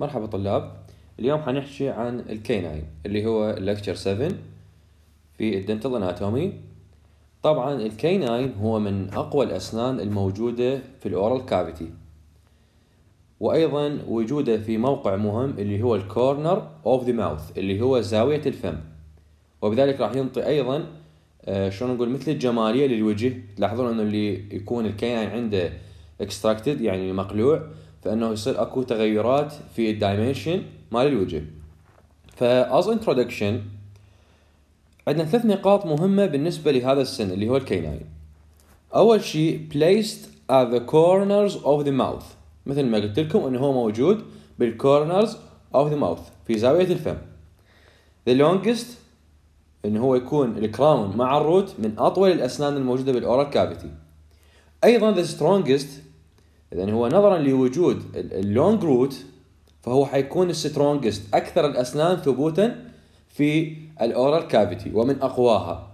مرحبا طلاب اليوم حنحكي عن الكيناين اللي هو لكتشر 7 في الدنتال اناتومي طبعا الكيناين هو من اقوى الاسنان الموجوده في الاورال كافيتي وايضا وجوده في موقع مهم اللي هو الكورنر اوف ذا ماوث اللي هو زاويه الفم وبذلك راح ينطي ايضا آه، شلون نقول مثل الجماليه للوجه تلاحظون انه اللي يكون الكيناين عنده اكستراكتد يعني مقلوع فانه يصير اكو تغيرات في الدايمنشن مال الوجه فاز انتروداكشن عندنا ثلاث نقاط مهمه بالنسبه لهذا السن اللي هو الكيناين اول شيء placed at the corners of the mouth مثل ما قلت لكم انه هو موجود بالكورنرز of the mouth في زاويه الفم the longest انه هو يكون الكراون مع الروت من اطول الاسنان الموجوده بالاورال كافيتي ايضا the strongest اذا هو نظرا لوجود اللونج روت فهو حيكون السترونجست اكثر الاسنان ثبوتا في الاورال كافيتي ومن اقواها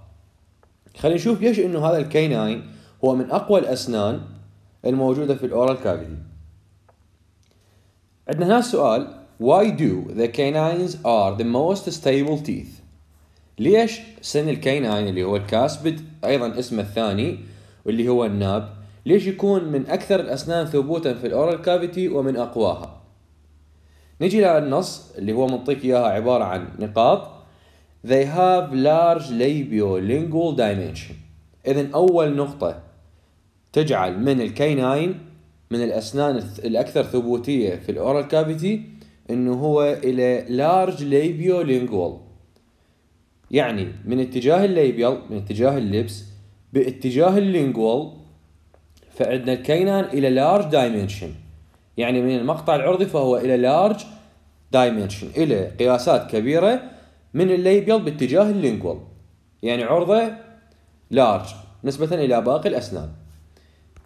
خلينا نشوف ليش انه هذا الكيناين هو من اقوى الاسنان الموجوده في الاورال كافيتي عندنا هنا سؤال Why do the canines are the most stable teeth? ليش سن الكينين اللي هو الكاسبد ايضا اسمه الثاني واللي هو الناب ليش يكون من أكثر الأسنان ثبوتا في الأورال كافيتي ومن أقواها نجي للنص اللي هو منطيك إياها عبارة عن نقاط They have large labiolingual dimension إذا أول نقطة تجعل من الكيناين من الأسنان الأكثر ثبوتية في الأورال كافيتي إنه هو إلى large labiolingual يعني من اتجاه الليبيال من اتجاه اللبس باتجاه اللينجوال فعندنا الكينان الى لارج دايمنشن يعني من المقطع العرضي فهو الى لارج دايمنشن الى قياسات كبيره من الليبيال باتجاه اللينجوال يعني عرضه لارج نسبه الى باقي الاسنان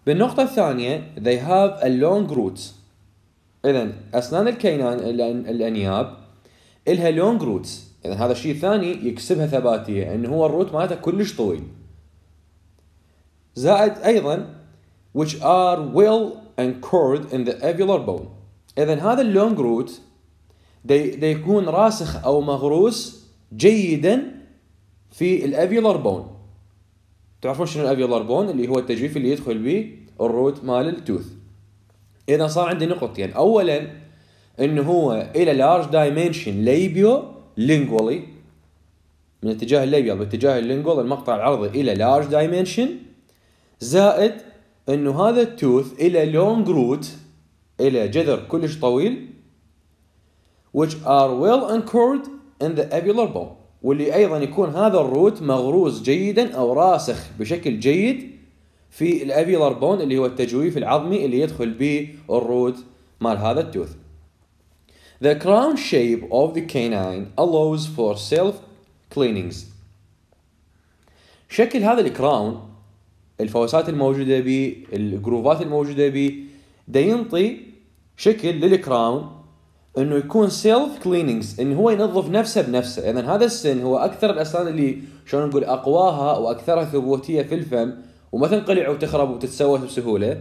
بالنقطه الثانيه they have a long roots اذا اسنان الكينان الانياب الها لونج روتس اذا هذا الشيء الثاني يكسبها ثباتيه انه هو الروت مالته كلش طويل زائد ايضا which are well anchored in the alveolar bone إذا هذا اللونج روت دي يكون راسخ أو مغروس جيدا في الافيولار بون تعرفون شنو الافيولار بون اللي هو التجويف اللي يدخل به الروت مال التوث اذا صار عندي نقطتين يعني اولا انه هو الى لارج دايمنشن ليبيو لينجولي من اتجاه الليبيال باتجاه اللينجول المقطع العرضي الى لارج دايمنشن زائد انه هذا التوث الى لونج روت الى جذر كلش طويل which are well anchored in the abular bone واللي ايضا يكون هذا الروت مغروز جيدا او راسخ بشكل جيد في الافيلر بون اللي هو التجويف العظمي اللي يدخل به الروت مال هذا التوث. The crown shape of the canine allows for self cleanings. شكل هذا الكراون الفوسات الموجوده به الجروفات الموجوده به دا ينطي شكل للكراون انه يكون سيلف كليننجز انه هو ينظف نفسه بنفسه اذا هذا السن هو اكثر الاسنان اللي شلون نقول اقواها واكثرها ثبوتيه في الفم وما تنقلع وتخرب وتتسوس بسهوله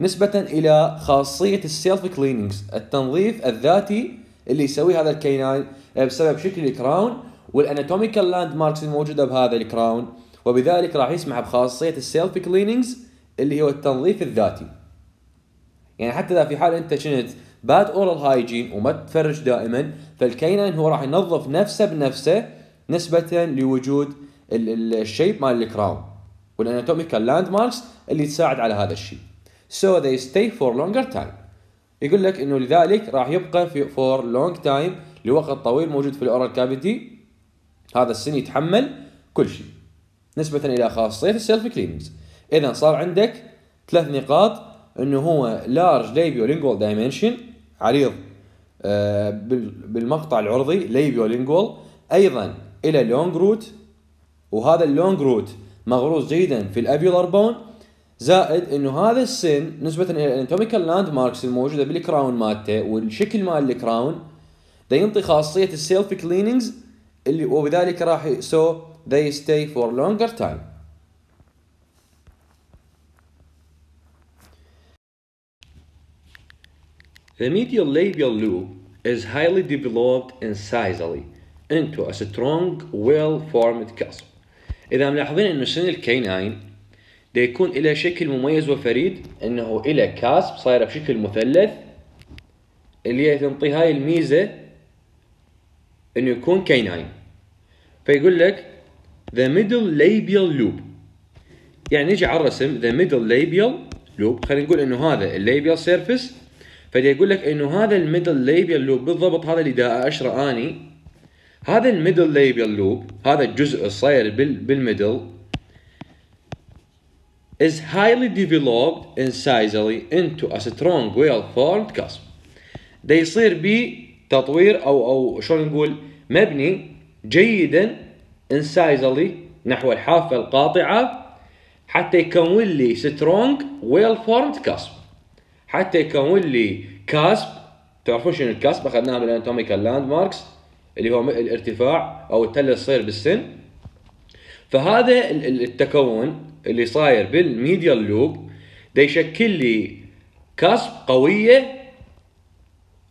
نسبة إلى خاصية السيلف كليننجز التنظيف الذاتي اللي يسويه هذا الكيناين آه، بسبب شكل الكراون والاناتوميكال لاند ماركس الموجودة بهذا الكراون وبذلك راح يسمح بخاصية السيلف كلينينجز اللي هو التنظيف الذاتي يعني حتى اذا في حال انت شنت باد اورال هايجين وما تفرش دائما فالكينين هو راح ينظف نفسه بنفسه نسبة لوجود الشيب مال الكراون والاناتوميكال لاند ماركس اللي تساعد على هذا الشيء. So they stay for longer time. يقول لك انه لذلك راح يبقى في for long time لوقت طويل موجود في الاورال كافيتي هذا السن يتحمل كل شيء. نسبة إلى خاصية السيلف كليننجز إذا صار عندك ثلاث نقاط أنه هو لارج ليبيو لينجول دايمنشن عريض آه، بالمقطع العرضي ليبيو لينجول أيضا إلى لونج روت وهذا اللونج روت مغروس جيدا في الأبيولار بون زائد انه هذا السن نسبه الى الاناتوميكال لاند ماركس الموجوده بالكراون مالته والشكل مال الكراون ده ينطي خاصيه السيلف كليننجز اللي وبذلك راح سو they stay for longer time The medial labial loop is highly developed incisally into a strong well-formed cusp. إذا ملاحظين إنه سن الكيناين ده يكون إلى شكل مميز وفريد إنه إلى كاسب صايرة بشكل مثلث اللي هي تنطي هاي الميزة إنه يكون كيناين فيقول لك the middle labial loop يعني نجي على الرسم the middle labial loop خلينا نقول انه هذا الليبيال سيرفيس فدي يقول لك انه هذا الميدل ليبيال لوب بالضبط هذا اللي دا اشره اني هذا الميدل ليبيال لوب هذا الجزء الصاير بالميدل is highly developed incisally into a strong well formed cusp ده يصير بتطوير تطوير او او شلون نقول مبني جيدا incisally نحو الحافة القاطعة حتى يكون لي سترونج ويل فورمد كاسب حتى يكون لي كاسب تعرفون شنو الكاسب اخذناها من الاناتوميكال لاند ماركس اللي هو الارتفاع او التله اللي بالسن فهذا التكون اللي صاير بالميديال لوب ده يشكل لي كاسب قويه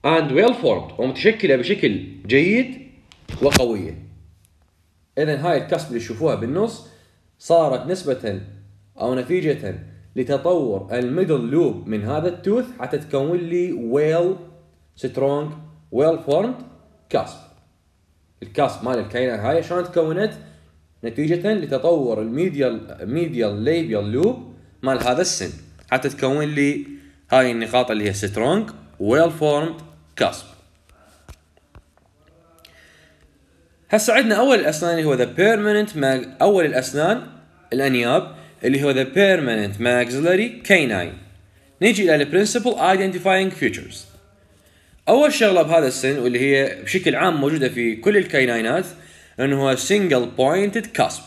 اند ويل فورمد ومتشكله بشكل جيد وقويه اذا هاي الكسب اللي تشوفوها بالنص صارت نسبة او نتيجة لتطور الميدل لوب من هذا التوث حتى تكون لي ويل سترونج ويل فورمد كاسب الكاسب مال الكينة هاي شلون تكونت نتيجة لتطور الميديال ميديال ليبيال لوب مال هذا السن حتى تكون لي هاي النقاط اللي هي سترونج ويل فورمد كاسب هسه عندنا اول الاسنان اللي هو ذا بيرمننت اول الاسنان الانياب اللي هو ذا بيرمننت ماكسلري كاينين نيجي الى البرنسبل ايدنتيفاينج فيتشرز اول شغله بهذا السن واللي هي بشكل عام موجوده في كل الكاينينات انه هو سنجل بوينتد كاسب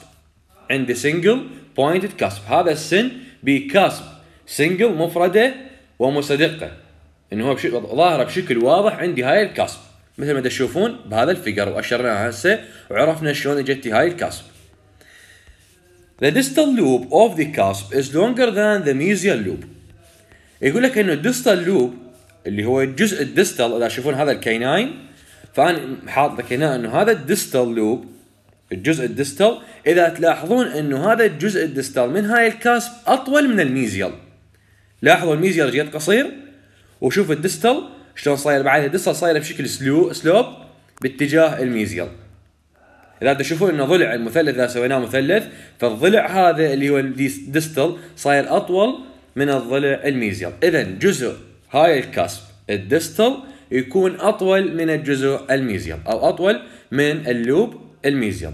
عندي سنجل بوينتد كاسب هذا السن بكاسب سنجل مفرده ومصدقه انه هو بش... ظاهره بشكل واضح عندي هاي الكاسب مثل ما تشوفون بهذا الفيجر واشرناها هسه وعرفنا شلون اجت هاي الكاسب The distal loop of the cusp is longer than the mesial loop. يقول لك انه الدستال لوب اللي هو الجزء الدستال اذا تشوفون هذا الكيناين فانا حاط لك هنا انه هذا الدستال لوب الجزء الدستال اذا تلاحظون انه هذا الجزء الدستال من هاي الكاسب اطول من الميزيال لاحظوا الميزيال جيت قصير وشوف الدستال شلون صايره بعدها دسها صايره بشكل سلو سلوب باتجاه الميزيل اذا تشوفون ان ضلع المثلث اذا سويناه مثلث فالضلع هذا اللي هو الديستل صاير اطول من الضلع الميزيال اذا جزء هاي الكاسب الديستل يكون اطول من الجزء الميزيال او اطول من اللوب الميزيال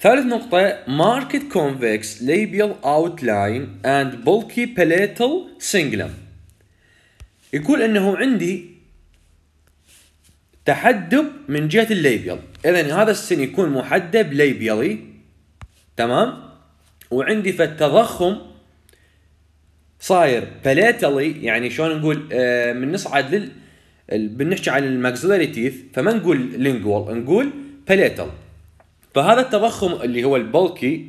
ثالث نقطة marked convex labial outline and bulky palatal cingulum يقول انه عندي تحدب من جهه الليبيل اذا هذا السن يكون محدب ليبيلي تمام وعندي فالتضخم صاير باليتالي يعني شلون نقول آه، من نصعد لل بنحكي عن الماكسلري تيث فما نقول لينجوال نقول باليتال فهذا التضخم اللي هو البلكي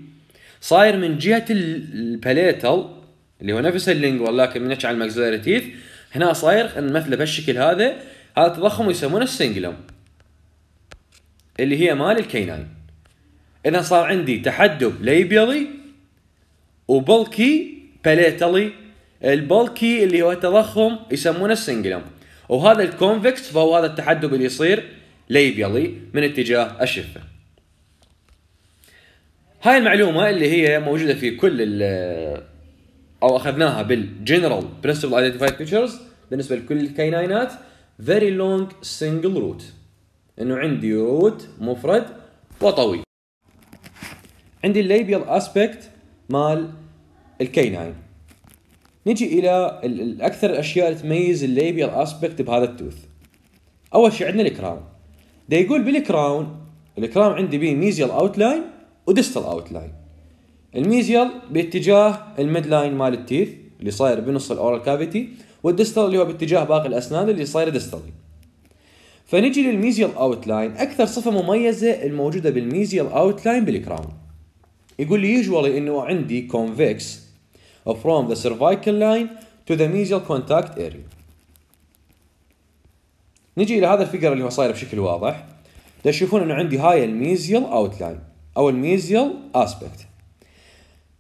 صاير من جهه الباليتال اللي هو نفس اللينجوال لكن بنحكي عن الماكسلري تيث هنا صاير نمثله بهالشكل هذا هذا التضخم يسمونه السنجلوم اللي هي مال الكيناين اذا صار عندي تحدب ليبيضي وبلكي باليتالي البلكي اللي هو التضخم يسمونه السنجلوم وهذا الكونفكس فهو هذا التحدب اللي يصير ليبيضي من اتجاه الشفه هاي المعلومة اللي هي موجودة في كل او اخذناها بالجنرال برنسبل ايدنتيفايد فيتشرز بالنسبه لكل الكيناينات فيري لونج سنجل روت انه عندي روت مفرد وطويل عندي الليبيال اسبكت مال الكيناين نجي الى الاكثر الاشياء اللي تميز الليبيال اسبكت بهذا التوث اول شيء عندنا الكراون ده يقول بالكراون الكراون عندي بيه ميزيال اوتلاين وديستال اوتلاين الميزيال باتجاه الميد لاين مال التيث اللي صاير بنص الاورال كافيتي والديستال اللي هو باتجاه باقي الاسنان اللي صايره ديستالي فنجي للميزيال اوت لاين اكثر صفه مميزه الموجوده بالميزيال اوت لاين بالكراون يقول لي يوجوالي انه عندي convex from the cervical line to the mesial contact area. نجي الى هذا الفيجر اللي هو صاير بشكل واضح. تشوفون انه عندي هاي الميزيال اوت لاين او الميزيال اسبكت.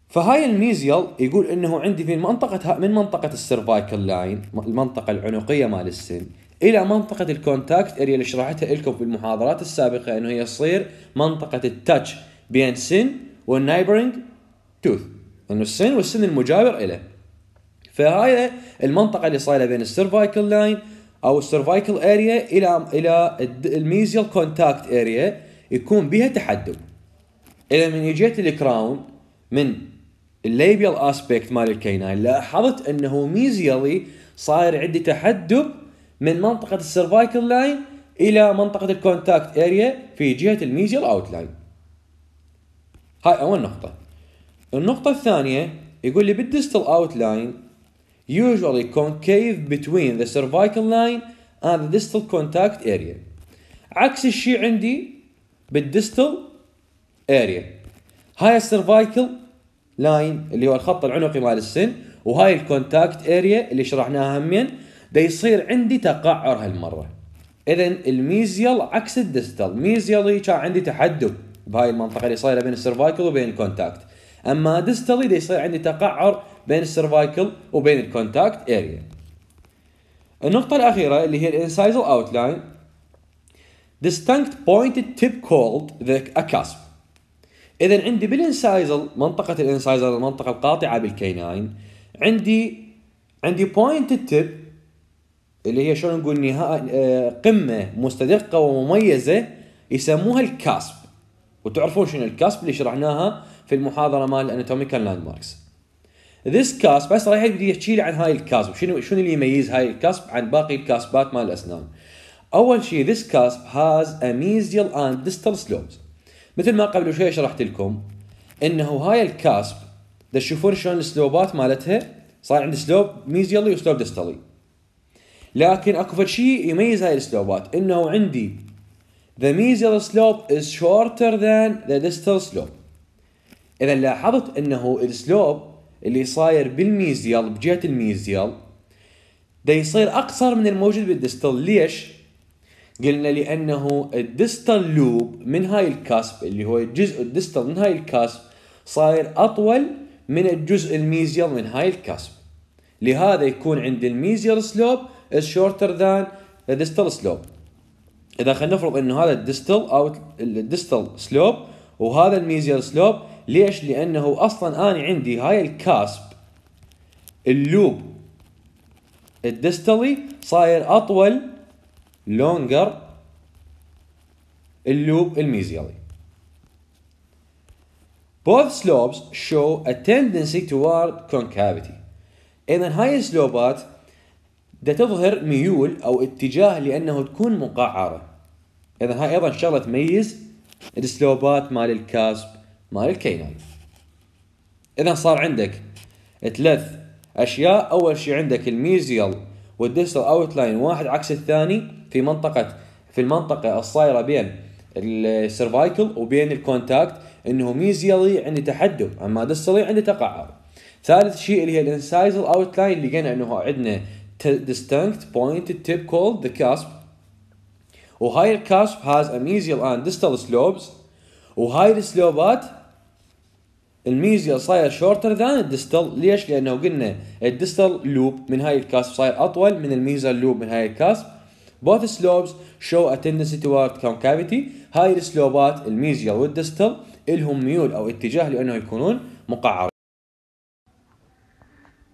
فهاي الميزيال يقول انه عندي في منطقه من منطقه السيرفايكل لاين المنطقه العنقيه مال السن الى منطقه الكونتاكت اريا اللي شرحتها لكم في المحاضرات السابقه انه هي تصير منطقه التاتش بين سن والنايبرنج توث انه السن والسن المجاور له فهاي المنطقه اللي صايره بين السيرفايكل لاين او السيرفايكل اريا الى الى الميزيال كونتاكت اريا يكون بها تحدب اذا من اجيت الكراون من الليبيال اسبكت مال الكيناين لاحظت انه ميزيالي صاير عندي تحدب من منطقه السيرفايكل لاين الى منطقه الكونتاكت اريا في جهه الميزيال اوت لاين هاي اول نقطه النقطه الثانيه يقول لي بالديستال اوت لاين usually concave between the cervical line and the distal contact area عكس الشيء عندي بالديستال اريا هاي السيرفايكل لاين اللي هو الخط العنقي مال السن وهاي الكونتاكت اريا اللي شرحناها همين دا يصير عندي تقعر هالمره اذا الميزيال عكس الدستال ميزيالي كان عندي تحدب بهاي المنطقه اللي صايره بين السيرفايكل وبين الكونتاكت اما ديستالي دا يصير عندي تقعر بين السيرفايكل وبين الكونتاكت اريا النقطه الاخيره اللي هي الانسايزل اوتلاين distinct pointed tip called the acusp اذا عندي بالانسايزل منطقه الانسايزل المنطقه القاطعه بالكيناين عندي عندي بوينت التب اللي هي شلون نقول نهايه آه، قمه مستدقه ومميزه يسموها الكاسب وتعرفون شنو الكاسب اللي شرحناها في المحاضره مال الاناتوميكال لاند ماركس ذيس كاسب بس رايح بدي احكي لي عن هاي الكاسب شنو شنو اللي يميز هاي الكاسب عن باقي الكاسبات مال الاسنان اول شيء ذيس كاسب هاز a mesial and distal slopes مثل ما قبل شوي شرحت لكم انه هاي الكاسب تشوفون شلون السلوبات مالتها صار عندي سلوب ميزيالي وسلوب ديستالي لكن اكو شيء يميز هاي السلوبات انه عندي the mesial slope is shorter than the distal slope اذا لاحظت انه السلوب اللي صاير بالميزيال بجهه الميزيال ده يصير اقصر من الموجود بالديستال ليش؟ قلنا لانه الدستال لوب من هاي الكاسب اللي هو الجزء الدستال من هاي الكاسب صاير اطول من الجزء الميزيال من هاي الكاسب لهذا يكون عند الميزيال سلوب از شورتر ذان the سلوب اذا خلينا نفرض انه هذا الديستال او الديستال سلوب وهذا الميزيال سلوب ليش؟ لانه اصلا انا عندي هاي الكاسب اللوب الديستالي صاير اطول لونجر اللوب الميزيالي Both slopes show a tendency toward concavity. إذا هاي السلوبات ده تظهر ميول أو اتجاه لأنه تكون مقعرة. إذا هاي أيضا شغلة تميز السلوبات مال الكاسب مال الكينان. إذا صار عندك ثلاث أشياء، أول شيء عندك الميزيال والديستال أوتلاين واحد عكس الثاني، في منطقه في المنطقه الصايره بين السيرفايكل وبين الكونتاكت انه ميزيالي عنده تحدب اما دستري عنده تقعر ثالث شيء اللي هي الانسايزل اوت لاين لقينا انه عندنا distinct pointed tip called the cusp وهاي الكاسب has a mesial and distal slopes وهاي السلوبات الميزيال صاير شورتر ذان الدستل ليش؟ لانه قلنا الدستل لوب من هاي الكاسب صاير اطول من الميزال لوب من هاي الكاسب Both slopes show a tendency toward concavity هاي السلوبات الميزيال والدستل الهم ميول او اتجاه لانه يكونون مقعرين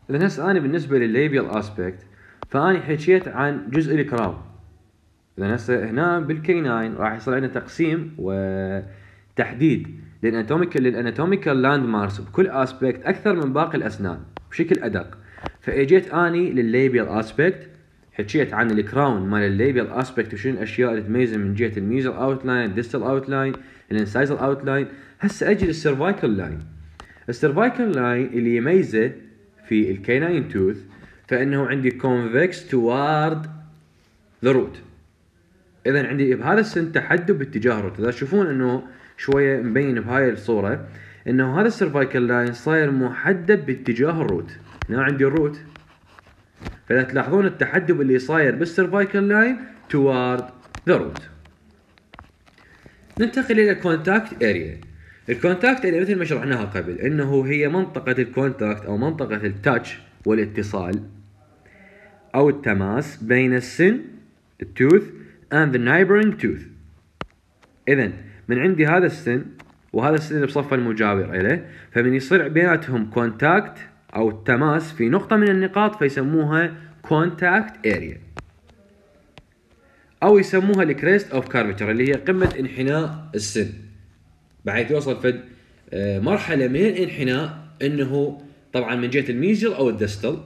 لنس انا بالنسبه للليبيال اسبكت فاني حكيت عن جزء الكراون اذا هسه هنا بالكيناين راح يصير عندنا تقسيم وتحديد للاناتوميكال للاناتوميكال لاند مارس بكل اسبكت اكثر من باقي الاسنان بشكل ادق فاجيت اني للليبيال اسبكت حكيت عن الكراون مال الليبل اسبكت وشنو الاشياء اللي تميزه من جهه الميزل اوتلاين الديستال اوتلاين الانسايزل اوتلاين هسه اجي للسيرفايكال لاين السيرفايكل لاين اللي يميزه في الكيناين توث فانه عندي كونفكس توارد ذا روت اذا عندي بهذا السن تحدب باتجاه الروت اذا تشوفون انه شويه مبين بهاي الصوره انه هذا السيرفايكل لاين صاير محدب باتجاه الروت هنا عندي الروت فاذا تلاحظون التحدب اللي صاير بالسيرفايكال لاين توارد ذا روت ننتقل الى الكونتاكت اريا الكونتاكت اريا مثل ما شرحناها قبل انه هي منطقه الكونتاكت او منطقه التاتش والاتصال او التماس بين السن التوث and the neighboring tooth اذا من عندي هذا السن وهذا السن اللي بصفه المجاور له فمن يصير بيناتهم كونتاكت أو التماس في نقطة من النقاط فيسموها contact area أو يسموها الكريست أوف كارفتشر اللي هي قمة انحناء السن بحيث يوصل فد آه، مرحلة من الانحناء أنه طبعا من جهة الميزيال أو الدستل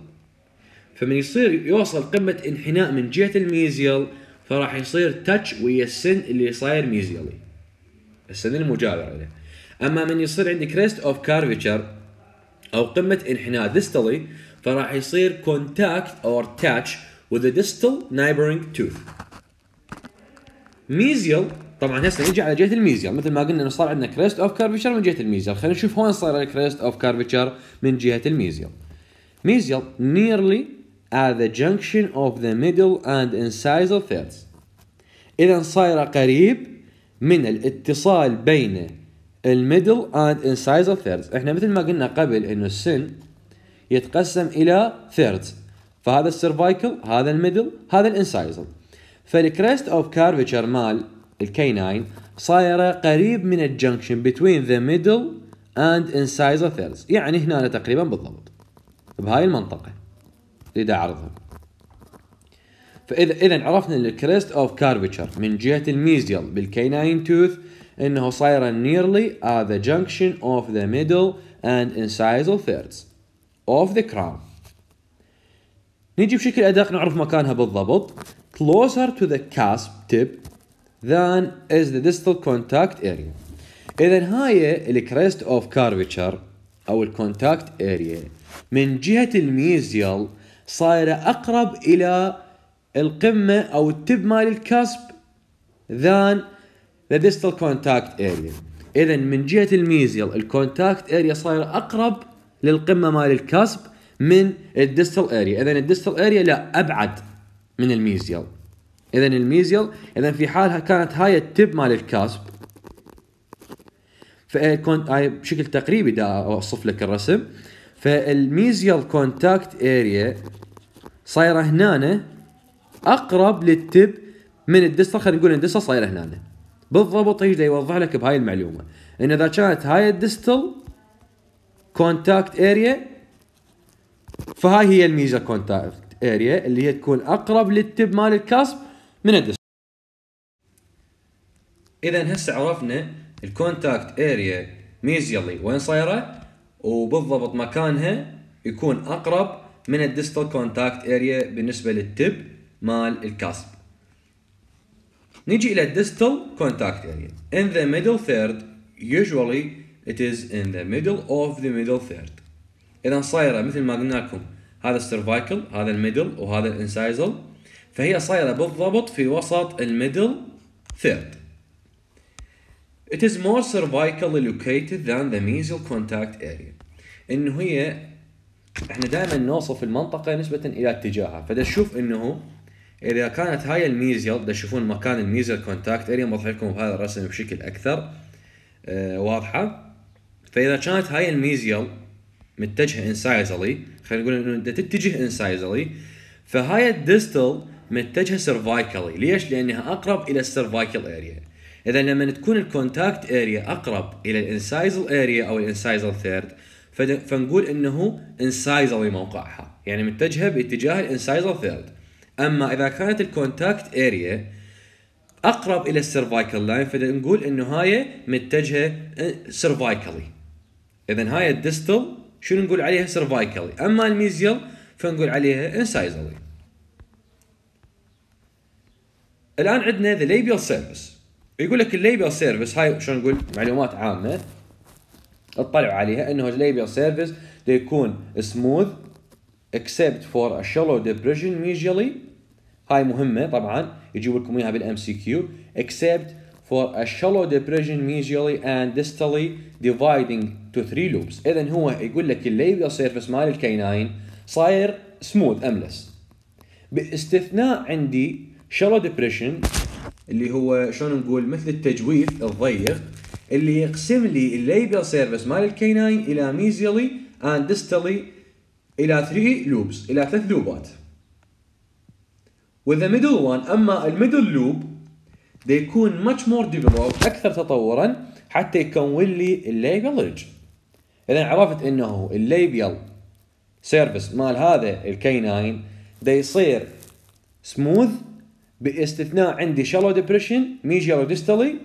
فمن يصير يوصل قمة انحناء من جهة الميزيال فراح يصير تاتش ويا السن اللي صاير ميزيلي السن المجاور له اما من يصير عندي كريست اوف كارفتشر او قمه انحناء ديستالي فراح يصير كونتاكت اور تاتش with the distal neighboring tooth. ميزيال طبعا هسه نجي على جهه الميزيال مثل ما قلنا انه صار عندنا كريست اوف كارفتشر من جهه الميزيال، خلينا نشوف هون صار الكريست اوف كارفتشر من جهه الميزيال. ميزيال nearly at the junction of the middle and incisal thirds. اذا صايره قريب من الاتصال بين الميدل اند اوف ثيردز احنا مثل ما قلنا قبل انه السن يتقسم الى ثيردز فهذا السيرفايكل هذا الميدل هذا الانسايزل فالكريست اوف كارفيتشر مال الكيناين صايره قريب من الجنكشن بتوين ذا ميدل اند اوف ثيردز يعني هنا أنا تقريبا بالضبط بهاي المنطقه اللي دا عرضها فاذا اذا عرفنا الكريست اوف كارفيتشر من جهه الميزيال بالكيناين توث انه صايره nearly at the junction of the middle and incisal thirds of the crown. نيجي بشكل ادق نعرف مكانها بالضبط. Closer to the cusp tip than is the distal contact area. اذا هاي الكريست اوف كارفتشر او الكونتاكت اريا من جهه الميزيال صايره اقرب الى القمه او التب مال الكسب than ذا ديستال كونتاكت اريا اذا من جهه الميزيال الكونتاكت اريا صاير اقرب للقمه مال الكسب من الديستال اريا اذا الديستال اريا لا ابعد من الميزيال اذا الميزيال اذا في حالها كانت هاي التب مال الكاسب فكنت اي بشكل تقريبي دا اوصف لك الرسم فالميزيال كونتاكت اريا صايره هنا اقرب للتب من الدستر خلينا نقول الدستر صايره هنا بالضبط ايش يوضح لك بهاي المعلومه ان اذا كانت هاي الدستل كونتاكت اريا فهاي هي الميزه كونتاكت اريا اللي هي تكون اقرب للتب مال الكاسب من الدستل اذا هسه عرفنا الكونتاكت اريا ميزيالي وين صايره وبالضبط مكانها يكون اقرب من الدستل كونتاكت اريا بالنسبه للتب مال الكاسب نجي إلى distal contact area. In the middle third, usually it is in the middle of the middle third. إذا صايرة مثل ما قلنا لكم هذا السيرفايكل هذا الميدل وهذا الانسايزل فهي صايرة بالضبط في وسط الميدل third. It is more cervically located than the mesial contact area. إنه هي احنا دائما نوصف المنطقة نسبة إلى اتجاهها فدا تشوف إنه اذا كانت هاي الميزيال تشوفون مكان الميزيال كونتاكت اريا بوضح لكم بهذا الرسم بشكل اكثر آه، واضحه فاذا كانت هاي الميزيال متجهه انسايزلي خلينا نقول انه تتجه انسايزلي فهاي الديستل متجهه سيرفايكلي ليش؟ لانها اقرب الى السيرفايكل اريا اذا لما تكون الكونتاكت اريا اقرب الى الانسايزل اريا او الانسايزل ثيرد فنقول انه انسايزلي موقعها يعني متجهه باتجاه الانسايزل ثيرد اما اذا كانت الكونتاكت اريا اقرب الى السيرفايكال لاين فنقول انه هاي متجهه سيرفايكالي آه، اذا هاي الديستل شنو نقول عليها سيرفايكالي اما الميزيال فنقول عليها انسايزالي الان عندنا ذا ليبيال سيرفيس يقول لك الليبيال سيرفيس هاي شلون نقول معلومات عامه اطلعوا عليها انه الليبيال سيرفيس يكون smooth except for a shallow depression usually هاي مهمه طبعا يجيب لكم اياها بالام سي كيو except for a shallow depression medially and distally dividing to three loops اذا هو يقول لك الليبيا سيرفس مال الكيناين صاير سموث املس باستثناء عندي شالو ديبريشن اللي هو شلون نقول مثل التجويف الضيق اللي يقسم لي الليبيا سيرفس مال الكيناين الى ميزيالي اند ديستالي الى 3 لوبس الى ثلاث لوبات وذا ميدل وان اما الميدل لوب بيكون much more developed اكثر تطورا حتى يكون لي الليبيال ريج اذا عرفت انه الليبيال سيرفس مال هذا الكي ده يصير سموث باستثناء عندي شالو ديبريشن ميجيالو ديستالي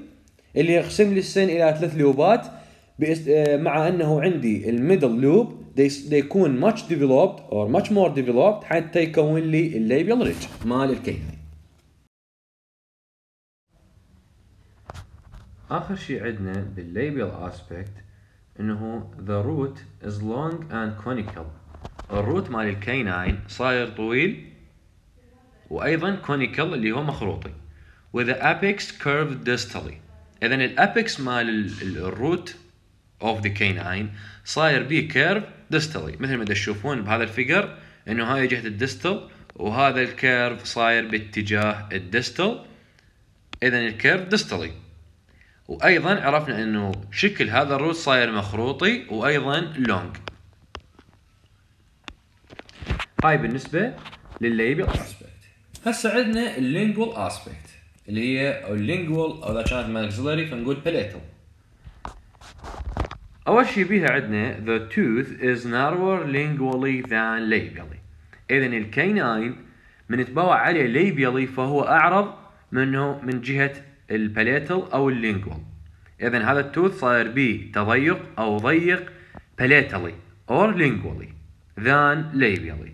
اللي يقسم لي السن الى ثلاث لوبات مع انه عندي الميدل لوب they, they يكون much developed or much more developed حتى يكون لي الليبيال ريج مال الكيني آخر شيء عندنا بالليبيال اسبكت انه the root is long and conical الروت مال الكيناين صاير طويل وايضا كونيكال اللي هو مخروطي وذا apex curved distally اذا الابيكس مال الروت اوف ذا كيناين صاير بيه كيرف ديستلي مثل ما تشوفون بهذا الفيجر انه هاي جهه الديستل وهذا الكيرف صاير باتجاه الديستل اذا الكيرف ديستلي وايضا عرفنا انه شكل هذا الروت صاير مخروطي وايضا لونج هاي بالنسبه للليبل اسبكت هسه عندنا اللينجوال اسبكت اللي هي اللينجوال او اذا كانت ماكسلري فنقول بليتال اول شيء بيها عندنا the tooth is narrower lingually than labially اذا الكينين من تبوع عليه labially فهو اعرض منه من جهه الباليتال او اللينجوال اذا هذا التوث صاير بي تضيق او ضيق palatally or lingually than labially.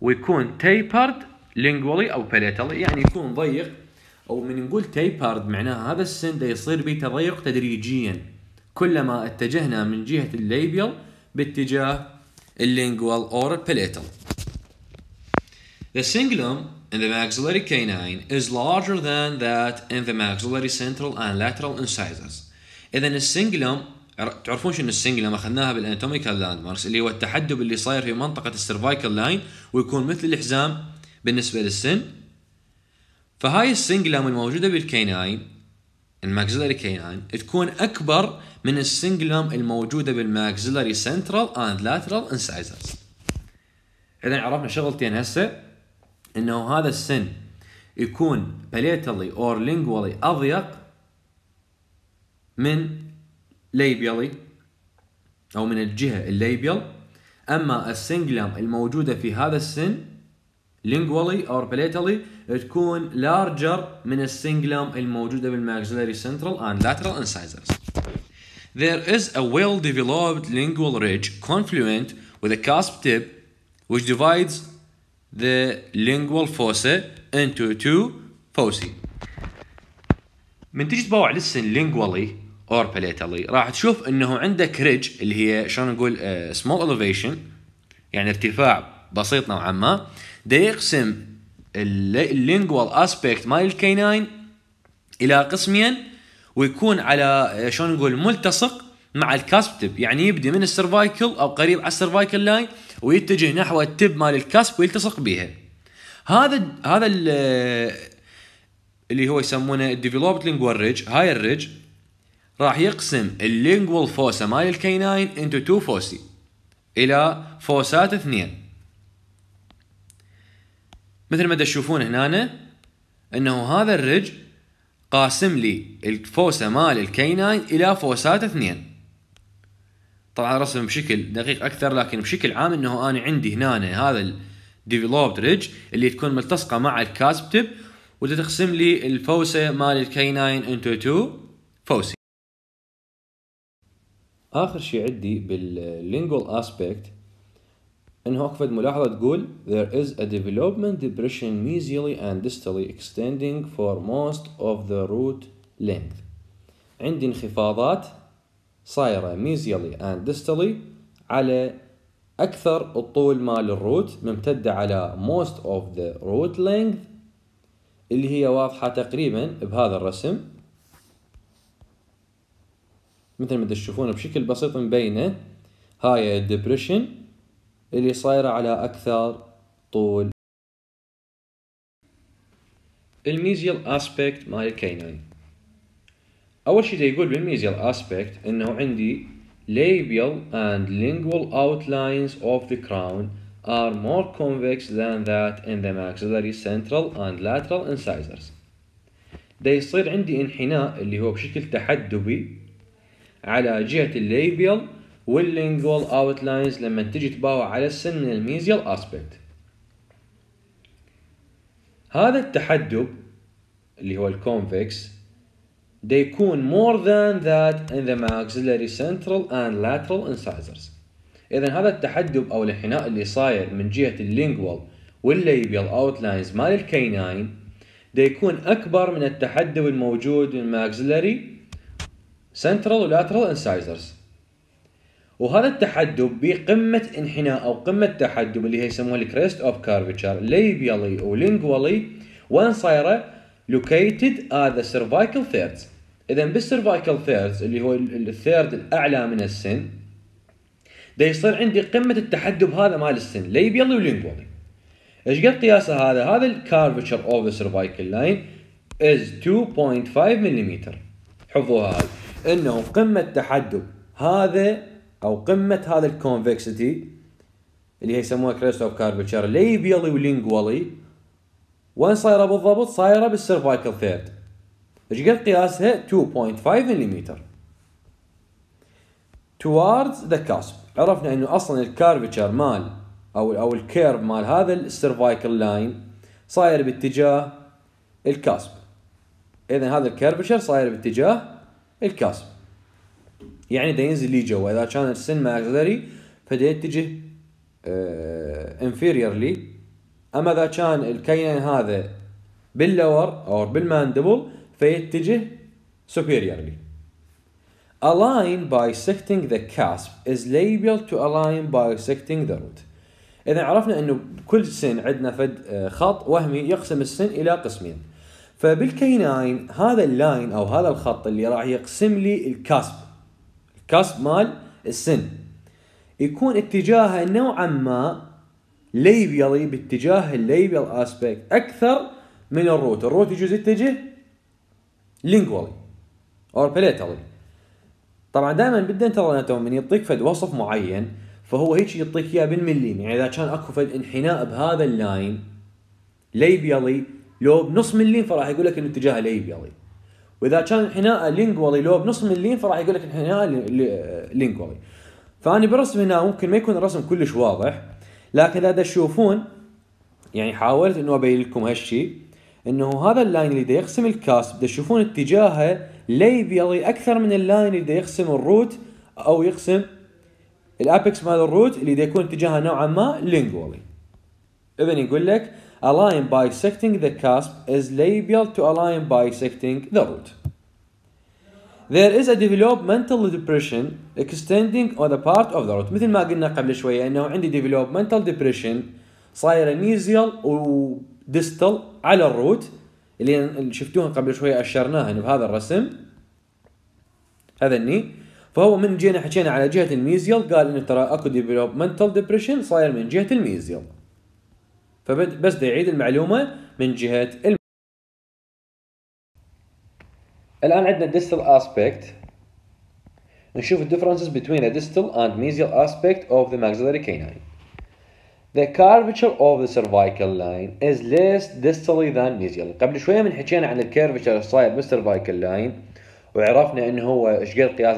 ويكون tapered lingually او palatally يعني يكون ضيق او من نقول tapered معناها هذا السن يصير بي تضيق تدريجيا كلما اتجهنا من جهة الليبيال باتجاه اللينجوال أور palatal. The cingulum in the maxillary canine is larger than that in the maxillary central and lateral incisors. إذا السنجلوم تعرفون شنو السنجلوم أخذناها بالاناتوميكال لاند ماركس اللي هو التحدب اللي صاير في منطقة السيرفايكال لاين ويكون مثل الحزام بالنسبة للسن. فهاي السنجلوم الموجودة بالكينين الماكسيلري كينين تكون أكبر من السنجلوم الموجوده بالماكسيلاري سنترال اند لاترال انسايزرز اذا عرفنا شغلتين هسه انه هذا السن يكون باليتالي اور لينجوالي اضيق من ليبيالي او من الجهه الليبيال اما السنجلم الموجوده في هذا السن لينجوالي اور باليتالي تكون لارجر من السنجلم الموجوده بالماكسيلاري سنترال اند لاترال انسايزرز there is a well-developed lingual ridge confluent with a cusp tip which divides the lingual fossa into two fossae. من تجي تبوع للسن lingually or palatally راح تشوف انه عندك ridge اللي هي شلون نقول uh, small elevation يعني ارتفاع بسيط نوعا ما ده يقسم اللينجوال اسبكت مال الكينين الى قسمين ويكون على آه، شلون نقول ملتصق مع الكاسب تب يعني يبدي من السرفايكل او قريب على السرفايكل لاين ويتجه نحو التب مال الكاسب ويلتصق بيها هذا هذا آه، اللي هو يسمونه الديفلوبد لينجوال ريج هاي الريج راح يقسم اللينجوال فوسا مال الكيناين انتو تو فوسي الى فوسات اثنين مثل ما تشوفون هنا انه هذا الرج قاسم لي الفوسه مال الكيناين الى فوسات اثنين طبعا رسم بشكل دقيق اكثر لكن بشكل عام انه انا عندي هنا هذا الديفلوبد ريج اللي تكون ملتصقه مع الكاسب تب وتتقسم لي الفوسه مال الكيناين انتو تو فوسي اخر شيء عندي باللينجوال اسبكت انه اقفد ملاحظه تقول there is a development depression mesially and distally extending for most of the root length عندي انخفاضات صايره mesially and distally على اكثر الطول مال الروت ممتده على most of the root length اللي هي واضحه تقريبا بهذا الرسم مثل ما تشوفون بشكل بسيط مبينه هاي الدبريشن اللي صايرة على أكثر طول الميزيال اسبكت مال الكينين أول شيء يقول بالميزيال اسبكت إنه عندي labial and lingual outlines of the crown are more convex than that in the maxillary central and lateral incisors. ده يصير عندي انحناء اللي هو بشكل تحدبي على جهة الليبيال واللينجوال لاينز لما تجي تباوع على السن من الميزيال اسبكت هذا التحدب اللي هو الكونفكس they يكون more than that in the maxillary central and lateral incisors اذا هذا التحدب او الانحناء اللي صاير من جهه اللينجوال والليبيال لاينز مال الكيناين ده يكون اكبر من التحدب الموجود من maxillary central ولاترال incisors وهذا التحدب بقمه انحناء او قمه تحدب اللي هي يسموها الكريست اوف كارفتشر ليبيالي ولينجوالي وين صايره لوكيتد آ ذا سيرفايكال ثيردز اذا بالسيرفايكال ثيردز اللي هو الثيرد الاعلى من السن ده يصير عندي قمه التحدب هذا مال السن ليبيالي ولينجوالي ايش قد قياسه هذا؟ هذا الكارفتشر اوف ذا سيرفايكال لاين از 2.5 ملم حفظوها هاي انه قمه تحدب هذا او قمه هذا الكونفكسيتي اللي هي يسموها كريستوف كاربتشر ليبيالي ولينجوالي وين صايره بالضبط؟ صايره بالسيرفايكل ثيرد ايش قد قياسها؟ 2.5 ملم towards ذا كاسب عرفنا انه اصلا الكارفتشر مال او او الكيرف مال هذا السيرفايكل لاين صاير باتجاه الكاسب اذا هذا الكيرفتشر صاير باتجاه الكاسب يعني دا ينزل لجوا اذا كان السن ماكسلري فدا يتجه انفيريرلي اما اذا كان الكيان هذا باللور او بالماندبل فيتجه superiorly align bisecting the cusp is labeled to align bisecting the root اذا عرفنا انه بكل سن عندنا فد اه، خط وهمي يقسم السن الى قسمين فبالكيناين هذا اللاين او هذا الخط اللي راح يقسم لي الكاسب كسب مال السن يكون اتجاهه نوعا ما ليبيالي باتجاه الليبيال اسبكت اكثر من الروت الروت يجوز يتجه لينجوالي اور بليتالي طبعا دائما بدنا ترى من يعطيك فد وصف معين فهو هيك يعطيك اياه بالمليم يعني اذا كان اكو فد انحناء بهذا اللاين ليبيالي لو بنص مليم فراح يقول لك انه اتجاهه ليبيالي واذا كان انحناء لينجوالي لو بنص مليم فراح يقول لك انحناء لينجوالي فاني برسم هنا ممكن ما يكون الرسم كلش واضح لكن اذا تشوفون يعني حاولت انه ابين لكم هالشيء انه هذا اللاين اللي يقسم الكاس تشوفون اتجاهه ليبيضي اكثر من اللاين اللي يقسم الروت او يقسم الابكس مال الروت اللي يكون اتجاهه نوعا ما لينجوالي اذا يقول لك a line bisecting the cusp is labeled to a line bisecting the root. There is a developmental depression extending on the part of the root مثل ما قلنا قبل شوية أنه عندي developmental depression صايرة ميزيال وديستال على الروت اللي شفتوها قبل شوية أشرناها بهذا الرسم هذا الني فهو من جينا حكينا على جهة الميزيال قال انه ترى اكو ديفلوبمنتال ديبريشن صاير من جهة الميزيال فبس دا يعيد المعلومه من جهه الم... الان عندنا distal aspect نشوف differences between the distal and mesial aspect of the maxillary canine. The curvature of the cervical line is less distally than mesial. قبل شويه من حكينا عن الكيرفتشر الصاير بالسيرفايكال لاين وعرفنا انه هو ايش قد قياس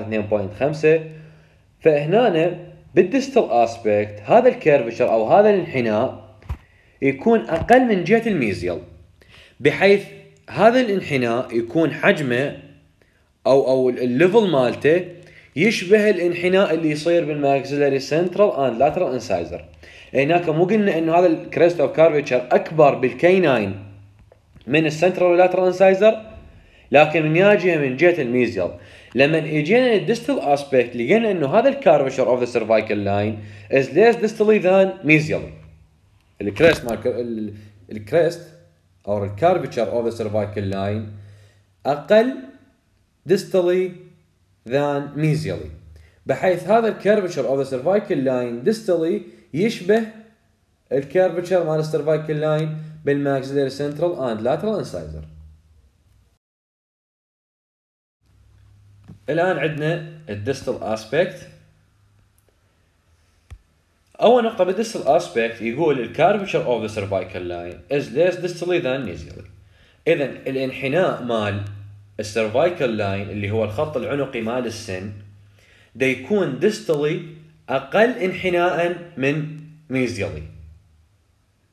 2.5 فهنا بالديستال اسبكت هذا الكيرفشر او هذا الانحناء يكون أقل من جهة الميزيال بحيث هذا الانحناء يكون حجمه أو أو الليفل مالته يشبه الانحناء اللي يصير بالماكسيلاري سنترال اند لاترال انسايزر هناك مو قلنا انه هذا الكريست اوف كارفيتشر اكبر بالكيناين من السنترال ولاترال انسايزر لكن من جهه من جهه الميزيال لما اجينا للديستال اسبكت لقينا انه هذا الكارفيتشر اوف ذا سيرفايكال لاين از ليس ديستالي ذان ميزيالي الكريست مال الكريست او الكاربتشر اوف ذا سيرفايكل لاين اقل ديستالي ذان ميزيالي بحيث هذا الكاربتشر اوف ذا سيرفايكل لاين ديستالي يشبه الكاربتشر مال السيرفايكل لاين بالماكسيلاري سنترال اند لاترال انسايزر الان عندنا الديستال اسبكت اول نقطه بدس الاسبكت يقول الكاربتشر اوف ذا سيرفايكال لاين از ليس ديستلي ذان نيزيلي اذا الانحناء مال السيرفايكال لاين اللي هو الخط العنقي مال السن ده يكون ديستلي اقل انحناء من ميزيالي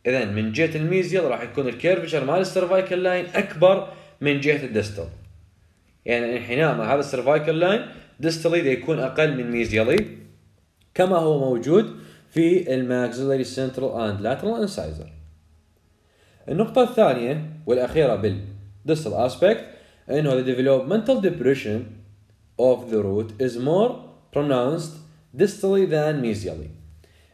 اذا من جهه الميزيل راح يكون الكيرفشر مال السيرفايكال لاين اكبر من جهه الدستل يعني الانحناء مال هذا السيرفايكال لاين ديستلي ده يكون اقل من ميزيالي كما هو موجود في الماكسيلاري سنترال اند لاترال انسايزر النقطة الثانية والأخيرة بالدستال اسبكت انه ذا developmental depression of the root is more pronounced distally than mesially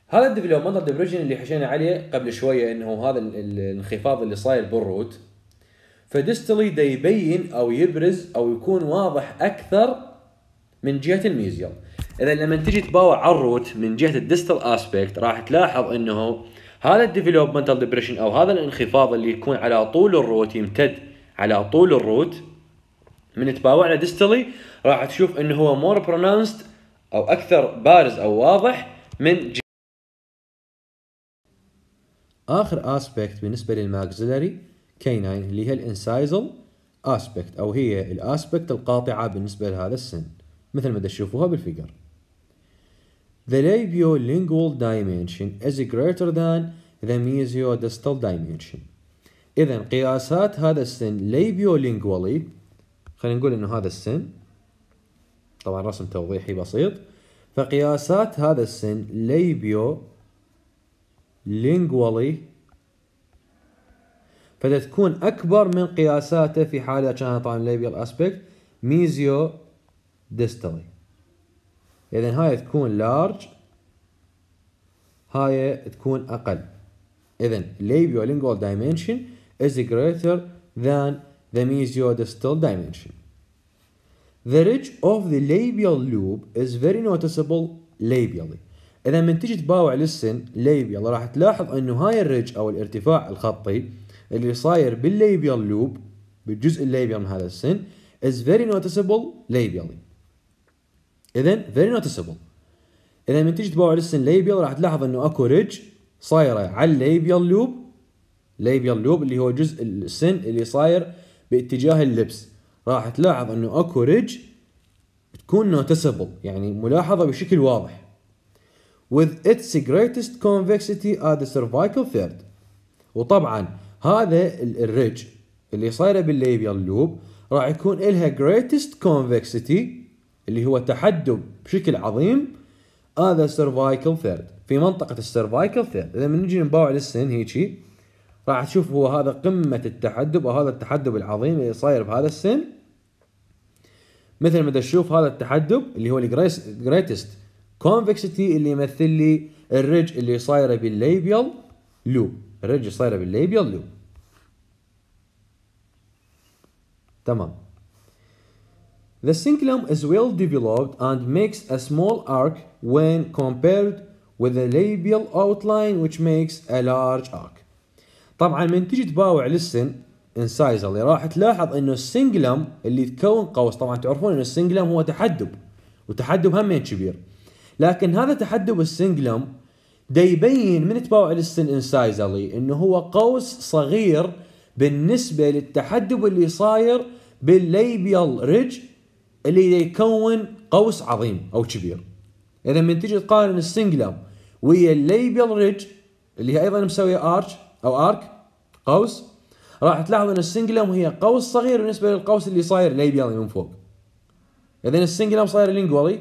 هذا الديفلوبمنتال ديبريشن اللي حكينا عليه قبل شويه انه هذا الانخفاض اللي صاير بالروت فديستلي ده يبين او يبرز او يكون واضح اكثر من جهه الميزيال اذا لما تجي تباوع على الروت من جهه الديستال اسبكت راح تلاحظ انه هذا الديفلوبمنتال ديبريشن او هذا الانخفاض اللي يكون على طول الروت يمتد على طول الروت من تباوع على ديستالي راح تشوف انه هو مور برونانسد او اكثر بارز او واضح من جهة اخر اسبكت بالنسبه للماكسلري كيناين اللي هي الانسايزل اسبكت او هي الاسبكت القاطعه بالنسبه لهذا السن مثل ما تشوفوها بالفيجر The labiolingual dimension is greater than the mesiodistal dimension. إذا قياسات هذا السن labiolingually خلينا نقول إنه هذا السن طبعا رسم توضيحي بسيط فقياسات هذا السن labio lingually فتكون أكبر من قياساته في حالة كانت طبعا labial aspect ميزيو ديستالي اذا هاي تكون لارج هاي تكون اقل اذا labiolingual dimension is greater than the mesiodistal dimension The ridge of the labial loop is very noticeable labially. إذا من تجي تباوع للسن labial راح تلاحظ إنه هاي الرج أو الارتفاع الخطي اللي صاير بالليبيال لوب بالجزء الليبيال من هذا السن is very noticeable labially. اذا فيري نوتسبل اذا من تجي تباوع السن ليبيال راح تلاحظ انه اكو ريج صايره على الليبيل لوب ليبيال لوب اللي هو جزء السن اللي صاير باتجاه اللبس راح تلاحظ انه اكو ريج تكون نوتسبل يعني ملاحظه بشكل واضح with its greatest convexity at the cervical third وطبعا هذا الريج اللي صايره بالليبيل لوب راح يكون لها greatest convexity اللي هو تحدب بشكل عظيم هذا سيرفايكل ثيرد في منطقة السيرفايكل ثيرد إذا من نجي نباوع للسن هيجي راح تشوف هو هذا قمة التحدب أو هذا التحدب العظيم اللي صاير بهذا السن مثل ما تشوف هذا التحدب اللي هو الجريتست كونفكسيتي اللي يمثل لي الرج اللي صايره بالليبيال لوب الرج صايره بالليبيال لوب تمام The cingulum is well developed and makes a small arc when compared with the labial outline which makes a large arc. طبعا من تجي تباوع للسن incisor راح تلاحظ انه السنجلم اللي تكون قوس طبعا تعرفون انه السنجلم هو تحدب وتحدب همين كبير لكن هذا تحدب السنجلم دا يبين من تباوع للسن incisally انه هو قوس صغير بالنسبه للتحدب اللي صاير بالليبيال ridge اللي يكون قوس عظيم او كبير اذا من تجي تقارن السنجلر ويا الليبل ريج اللي هي ايضا مسويه ارش او ارك قوس راح تلاحظ ان السنجلم هي قوس صغير بالنسبه للقوس اللي صاير ليبيالي من فوق اذا السنجلم صاير لينجولي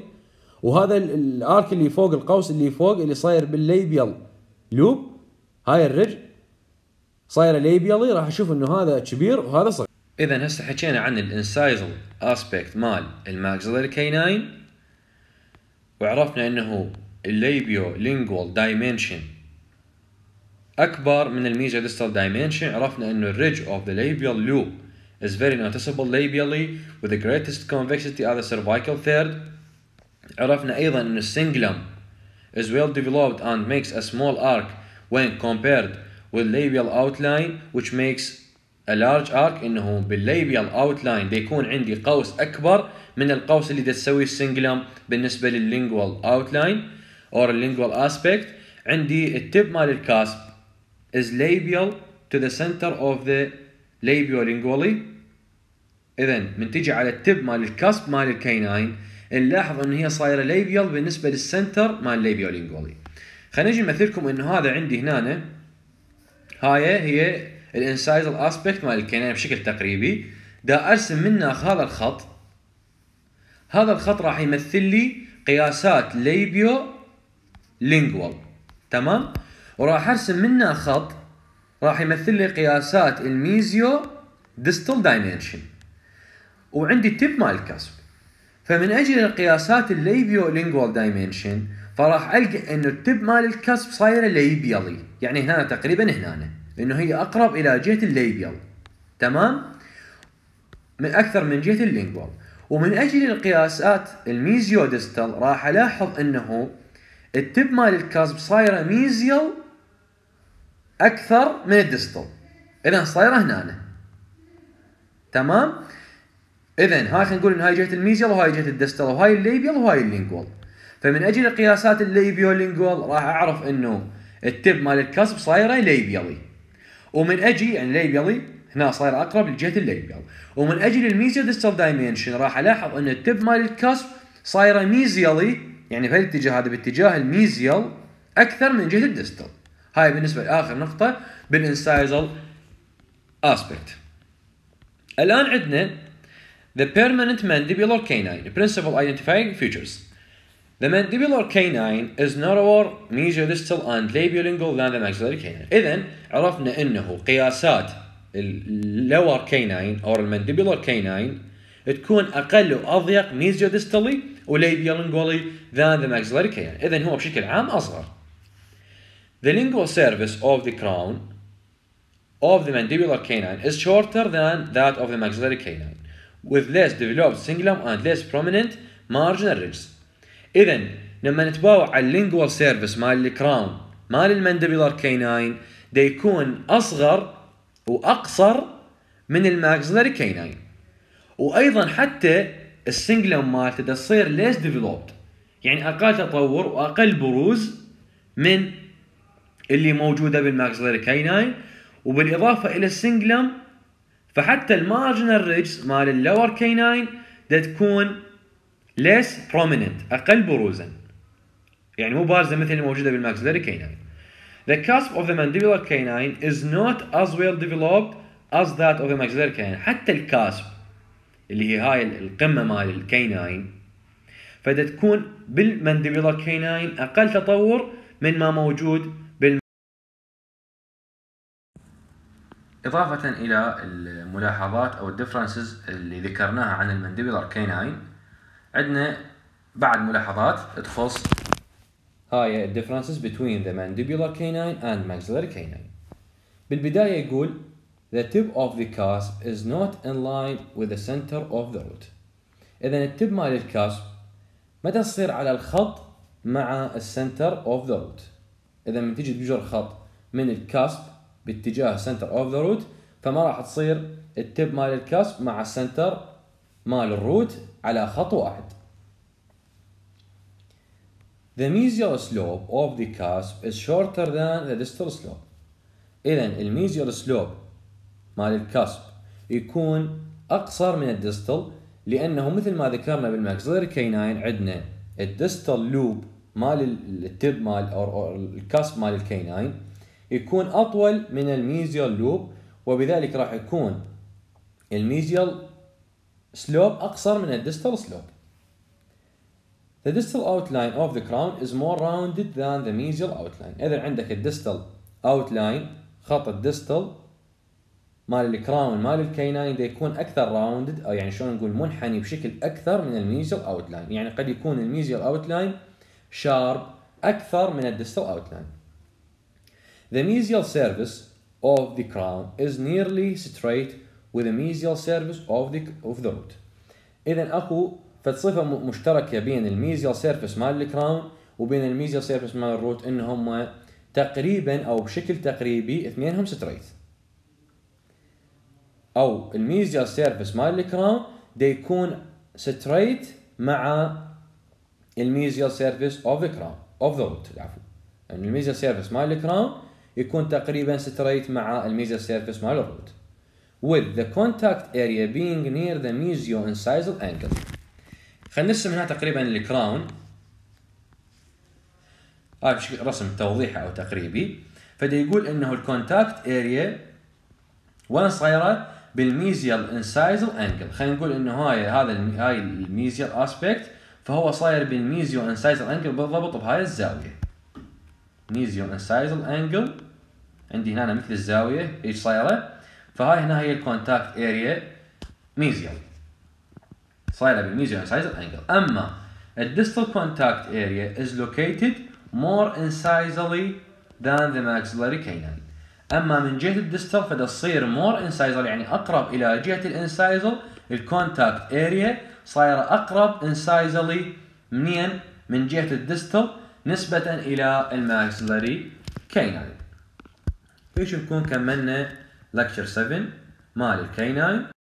وهذا الارك اللي فوق القوس اللي فوق اللي صاير بالليبيال لوب هاي الرج صاير ليبيالي راح اشوف انه هذا كبير وهذا صغير اذا هسه حكينا عن الانسايزل اسبكت مال الماكسلري كيناين وعرفنا انه الليبيو لينجوال دايمنشن اكبر من الميزو ديستال دايمنشن عرفنا انه الريج اوف ذا labial loop is very noticeable labially with the greatest convexity of the cervical third عرفنا ايضا ان السنجلم is well developed and makes a small arc when compared with labial outline which makes large arc انه بالليبيال اوتلاين بيكون عندي قوس اكبر من القوس اللي تسويه السنجلم بالنسبه لللينجوال اوتلاين اور اللينجوال اسبكت عندي التب مال الكاسب is labial to the center of the labiolingually اذا من تجي على التب مال الكاسب مال الكيناين نلاحظ ان هي صايره labial بالنسبه للسنتر مال labiolingually خلينا نجي نمثلكم انه هذا عندي هنا هاي هي الانسايزل اسبكت مال الكنايه بشكل تقريبي دا ارسم منه هذا الخط هذا الخط راح يمثل لي قياسات ليبيو لينجوال تمام وراح ارسم منه خط راح يمثل لي قياسات الميزيو ديستال دايمنشن وعندي تيب مال الكسب فمن اجل القياسات الليبيو لينجوال دايمنشن فراح القى انه التب مال الكسب صايره ليبيالي يعني هنا تقريبا هنا لأنه هي أقرب إلى جهة الليبيال تمام؟ من أكثر من جهة اللينجوال ومن أجل القياسات الميزيودستال راح ألاحظ أنه التب مال الكاسب صايرة ميزيال أكثر من الديستال إذا صايرة هنا تمام؟ اذا هاي خلينا نقول ان هاي جهه الميزيال وهاي جهه الديستال وهاي الليبيال وهاي اللينجوال فمن اجل قياسات الليبيو لينجوال راح اعرف انه التب مال الكاسب صايره ليبيالي ومن اجي يعني الابيضي هنا صاير اقرب لجهه الليبيل ومن اجل الميزيال ديستال دايمنشن راح الاحظ ان التب مال الكسب صايره ميزيالي يعني في الاتجاه هذا باتجاه الميزيال اكثر من جهه الديستال هاي بالنسبه لاخر نقطه بالانسايزل اسبكت الان عندنا the permanent mandibular canine principal identifying features The mandibular canine is narrower mesiodistal and labiolingual than the maxillary canine. إذن عرفنا أنه قياسات lower canine or mandibular canine تكون أقل وأضيق و labiolingually than the maxillary canine. إذن هو بشكل عام أصغر. The lingual surface of the crown of the mandibular canine is shorter than that of the maxillary canine with less developed cingulum and less prominent marginal ridges. اذا لما نتباوع على اللينجوال سيرفيس مال الكراون مال المندبيلر كي 9 دا يكون اصغر واقصر من الماكسلري كي 9 وايضا حتى السنجلوم مالته دا تصير ليس ديفلوبد يعني اقل تطور واقل بروز من اللي موجوده بالماكسلري كي 9 وبالاضافه الى السنجلوم فحتى المارجنال ريجز مال اللور كي 9 دا تكون less prominent اقل بروزا يعني مو بارزه مثل الموجوده بالماكسلري كيناين The cusp of the mandibular canine is not as well developed as that of the maxillary canine حتى الكاسب اللي هي هاي القمه مال الكيناين فدا تكون بالمانديبولار كيناين اقل تطور من ما موجود بال اضافه الى الملاحظات او الديفرنسز اللي ذكرناها عن المانديبولار كيناين عندنا بعد ملاحظات تخص هاي differences between the mandibular canine and maxillary canine. بالبداية يقول the tip of the cusp is not in line with the center of the root. إذا التب مال الكاسب ما تصير على الخط مع السنتر اوف ذا روت. إذا من تجي تجر خط من الكاسب باتجاه سنتر اوف ذا روت فما راح تصير التب مال الكاسب مع السنتر مال الروت على خط واحد. The mesial slope of the cusp is shorter than the distal slope. إذا الميزيال سلوب مال الكسب يكون أقصر من الديستل لأنه مثل ما ذكرنا بالماكسلري كيناين عندنا الديستل لوب مال التب مال أو الكسب مال الكيناين يكون أطول من الميزيال لوب وبذلك راح يكون الميزيال سلوب أقصر من الديستال سلوب. The distal outline of the crown is more rounded than the mesial outline. إذا عندك الديستال outline خط الديستال مال الكراون مال الكيناين ده يكون اكثر راوندد او يعني شلون نقول منحني بشكل اكثر من الميزل outline. يعني قد يكون الميزل outline شارب اكثر من الديستال outline. The mesial surface of the crown is nearly straight with a mesial surface of the of the root اذا اكو فصفه مشتركه بين الميزيال سيرفيس مال الكراون وبين الميزيال سيرفيس مال الروت ان هم تقريبا او بشكل تقريبي اثنينهم ستريت او الميزيال سيرفيس مال الكراون دي يكون ستريت مع الميزيال سيرفيس اوف ذا كراون اوف ذا روت العفو يعني الميزيال سيرفيس مال الكراون يكون تقريبا ستريت مع الميزيال سيرفيس مال الروت with the contact area being near the mesio-incisal angle خلينا نرسم هنا تقريبا الكراون هاي طيب، بشكل رسم توضيحي او تقريبي فدا يقول انه الكونتاكت اريا وين صايره بالميزيال انسايزل انجل خلينا نقول انه هاي هذا هاي الميزيال اسبكت فهو صاير بالميزيو انسايزل انجل بالضبط بهاي الزاويه ميزيو انسايزل انجل عندي هنا مثل الزاويه ايش صايره فهاي هنا هي الكونتاكت اريا ميزيال صايره بالميزيال سايز انجل اما الديستال كونتاكت اريا is located more انسايزلي than the maxillary canine اما من جهه الديستال فدا تصير مور انسايزل يعني اقرب الى جهه الانسايزل الكونتاكت اريا صايره اقرب انسايزلي منين من جهه الديستال نسبه الى الماكسلري كينان ايش نكون كملنا لكتشر 7 مال الكي 9